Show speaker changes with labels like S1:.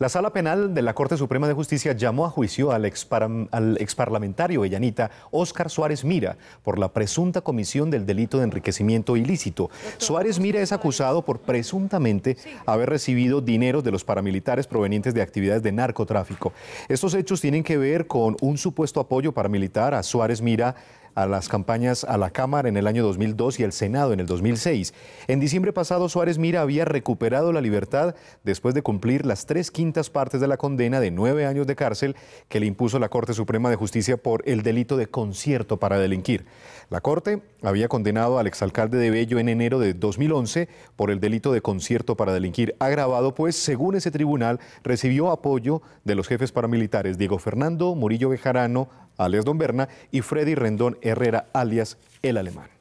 S1: La Sala Penal de la Corte Suprema de Justicia llamó a juicio al, exparlamentario Bellanita Óscar Suárez Mira por la presunta comisión del delito de enriquecimiento ilícito. Suárez Mira es acusado por presuntamente haber recibido dinero de los paramilitares provenientes de actividades de narcotráfico. Estos hechos tienen que ver con un supuesto apoyo paramilitar a Suárez Mira a las campañas a la Cámara en el año 2002 y al Senado en el 2006. En diciembre pasado, Suárez Mira había recuperado la libertad después de cumplir las tres quintas partes de la condena de nueve años de cárcel que le impuso la Corte Suprema de Justicia por el delito de concierto para delinquir. La Corte había condenado al exalcalde de Bello en enero de 2011 por el delito de concierto para delinquir agravado, pues según ese tribunal recibió apoyo de los jefes paramilitares Diego Fernando Murillo Bejarano, alias Don Berna, y Freddy Rendón Herrera, alias El Alemán.